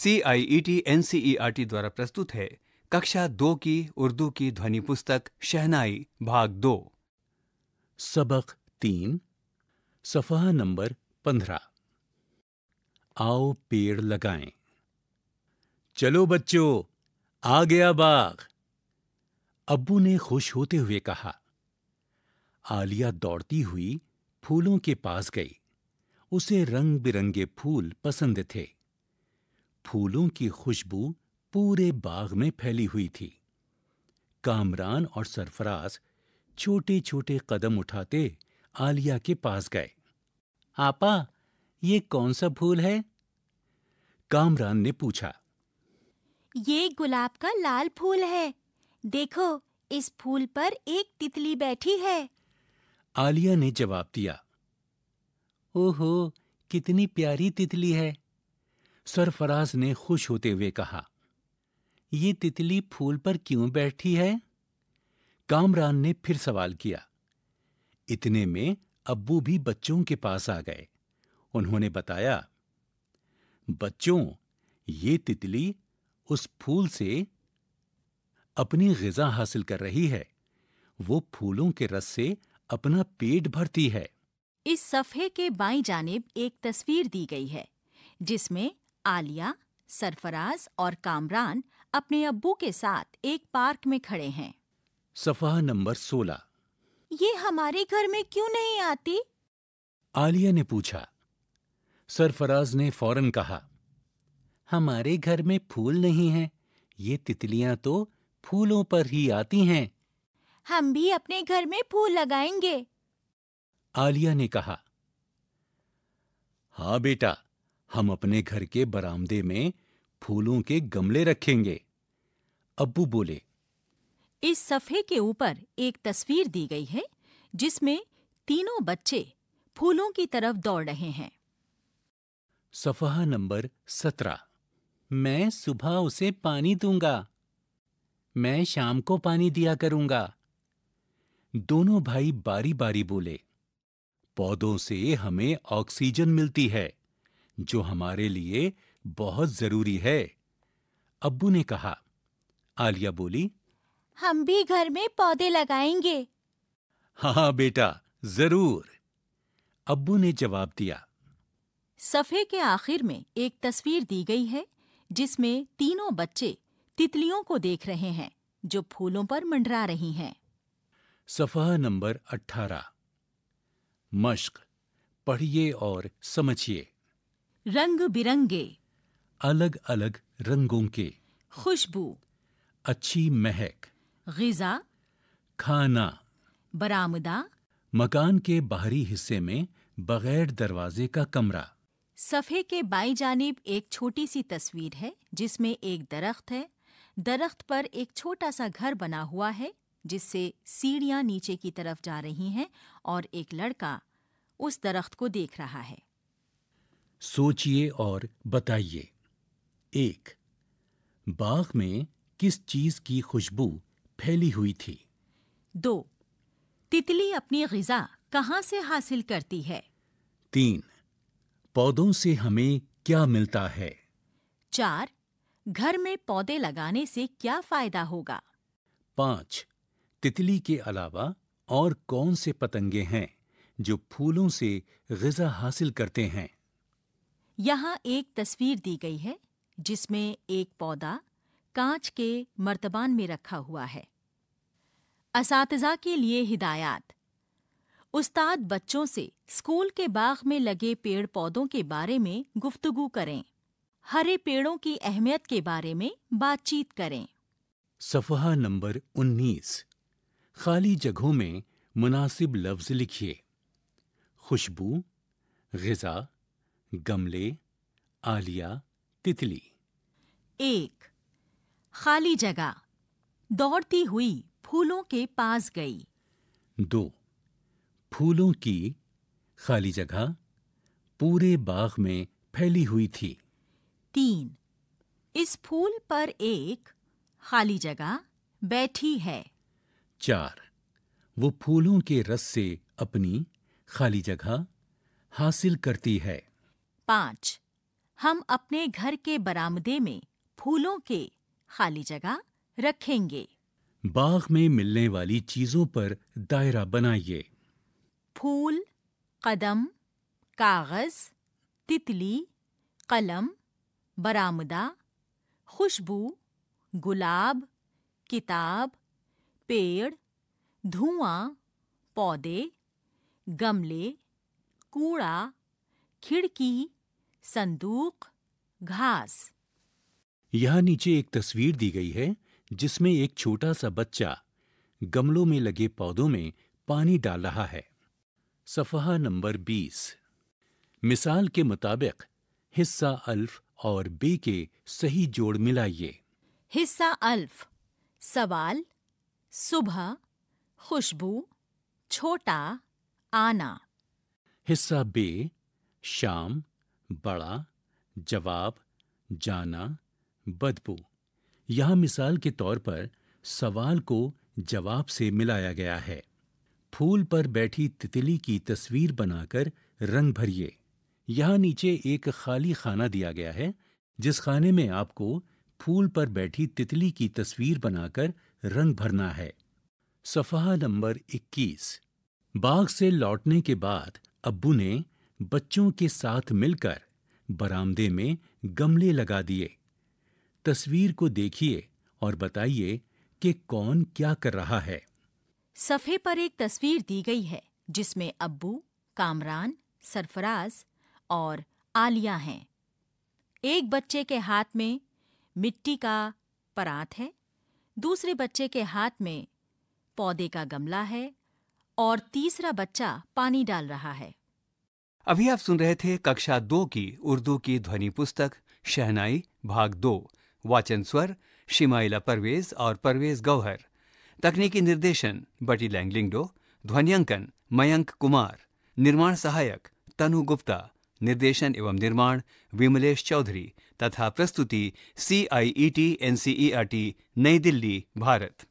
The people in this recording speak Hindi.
C I E T N C E R T द्वारा प्रस्तुत है कक्षा दो की उर्दू की ध्वनि पुस्तक शहनाई भाग दो सबक तीन सफा नंबर पंद्रह आओ पेड़ लगाएं चलो बच्चों आ गया बाग अब्बू ने खुश होते हुए कहा आलिया दौड़ती हुई फूलों के पास गई उसे रंग बिरंगे फूल पसंद थे फूलों की खुशबू पूरे बाग में फैली हुई थी कामरान और सरफराज छोटे छोटे कदम उठाते आलिया के पास गए आपा ये कौन सा फूल है कामरान ने पूछा ये गुलाब का लाल फूल है देखो इस फूल पर एक तितली बैठी है आलिया ने जवाब दिया ओहो कितनी प्यारी तितली है सरफराज ने खुश होते हुए कहा ये तितली फूल पर क्यों बैठी है कामरान ने फिर सवाल किया इतने में अब्बू भी बच्चों के पास आ गए उन्होंने बताया बच्चों ये तितली उस फूल से अपनी गजा हासिल कर रही है वो फूलों के रस से अपना पेट भरती है इस सफ़े के बाई जानेब एक तस्वीर दी गई है जिसमें आलिया सरफराज और कामरान अपने अब्बू के साथ एक पार्क में खड़े हैं सफा नंबर सोलह ये हमारे घर में क्यों नहीं आती आलिया ने पूछा सरफराज ने फौरन कहा हमारे घर में फूल नहीं हैं। ये तितलियां तो फूलों पर ही आती हैं हम भी अपने घर में फूल लगाएंगे आलिया ने कहा हाँ बेटा हम अपने घर के बरामदे में फूलों के गमले रखेंगे अब्बू बोले इस सफ़े के ऊपर एक तस्वीर दी गई है जिसमें तीनों बच्चे फूलों की तरफ दौड़ रहे हैं सफहा नंबर सत्रह मैं सुबह उसे पानी दूंगा मैं शाम को पानी दिया करूंगा दोनों भाई बारी बारी बोले पौधों से हमें ऑक्सीजन मिलती है जो हमारे लिए बहुत जरूरी है अब्बू ने कहा आलिया बोली हम भी घर में पौधे लगाएंगे हाँ बेटा जरूर अब्बू ने जवाब दिया सफ़े के आखिर में एक तस्वीर दी गई है जिसमें तीनों बच्चे तितलियों को देख रहे हैं जो फूलों पर मंडरा रही हैं सफा नंबर 18 मश्क पढ़िए और समझिए रंग बिरंगे अलग अलग रंगों के खुशबू अच्छी महक गजा खाना बरामदा मकान के बाहरी हिस्से में बगैर दरवाजे का कमरा सफ़े के बाई जानब एक छोटी सी तस्वीर है जिसमें एक दरख्त है दरख्त पर एक छोटा सा घर बना हुआ है जिससे सीढ़ियाँ नीचे की तरफ जा रही हैं और एक लड़का उस दरख्त को देख रहा है सोचिए और बताइए एक बाग में किस चीज की खुशबू फैली हुई थी दो तितली अपनी गजा कहाँ से हासिल करती है तीन पौधों से हमें क्या मिलता है चार घर में पौधे लगाने से क्या फायदा होगा पाँच तितली के अलावा और कौन से पतंगे हैं जो फूलों से गजा हासिल करते हैं यहाँ एक तस्वीर दी गई है जिसमें एक पौधा कांच के मर्तबान में रखा हुआ है इस के लिए हिदायत उस्ताद बच्चों से स्कूल के बाग में लगे पेड़ पौधों के बारे में गुफ्तगु करें हरे पेड़ों की अहमियत के बारे में बातचीत करें सफहा नंबर 19 खाली जगहों में मुनासिब लफ्ज लिखिए खुशबू गजा गमले आलिया तितली एक खाली जगह दौड़ती हुई फूलों के पास गई दो फूलों की खाली जगह पूरे बाग में फैली हुई थी तीन इस फूल पर एक खाली जगह बैठी है चार वो फूलों के रस से अपनी खाली जगह हासिल करती है पाँच हम अपने घर के बरामदे में फूलों के खाली जगह रखेंगे बाग में मिलने वाली चीजों पर दायरा बनाइए फूल कदम कागज तितली कलम बरामदा खुशबू गुलाब किताब पेड़ धुआं पौधे गमले कूड़ा खिड़की संदूक घास यहाँ नीचे एक तस्वीर दी गई है जिसमें एक छोटा सा बच्चा गमलों में लगे पौधों में पानी डाल रहा है सफहा नंबर 20 मिसाल के मुताबिक हिस्सा अल्फ और बे के सही जोड़ मिलाइए हिस्सा अल्फ सवाल सुबह खुशबू छोटा आना हिस्सा बे शाम बड़ा जवाब जाना बदबू यहाँ मिसाल के तौर पर सवाल को जवाब से मिलाया गया है फूल पर बैठी तितली की तस्वीर बनाकर रंग भरिए यहाँ नीचे एक खाली खाना दिया गया है जिस खाने में आपको फूल पर बैठी तितली की तस्वीर बनाकर रंग भरना है सफहा नंबर 21 बाग से लौटने के बाद अब्बू ने बच्चों के साथ मिलकर बरामदे में गमले लगा दिए तस्वीर को देखिए और बताइए कि कौन क्या कर रहा है सफ़े पर एक तस्वीर दी गई है जिसमें अब्बू कामरान सरफराज और आलिया हैं एक बच्चे के हाथ में मिट्टी का परात है दूसरे बच्चे के हाथ में पौधे का गमला है और तीसरा बच्चा पानी डाल रहा है अभी आप सुन रहे थे कक्षा दो की उर्दू की ध्वनि पुस्तक शहनाई भाग दो वाचन स्वर शिमाइला परवेज और परवेज गौहर तकनीकी निर्देशन बटी लैंगलिंगडो ध्वनियांकन मयंक कुमार निर्माण सहायक तनु गुप्ता निर्देशन एवं निर्माण विमलेश चौधरी तथा प्रस्तुति C I E T N C E R T Nai Delhi Bharat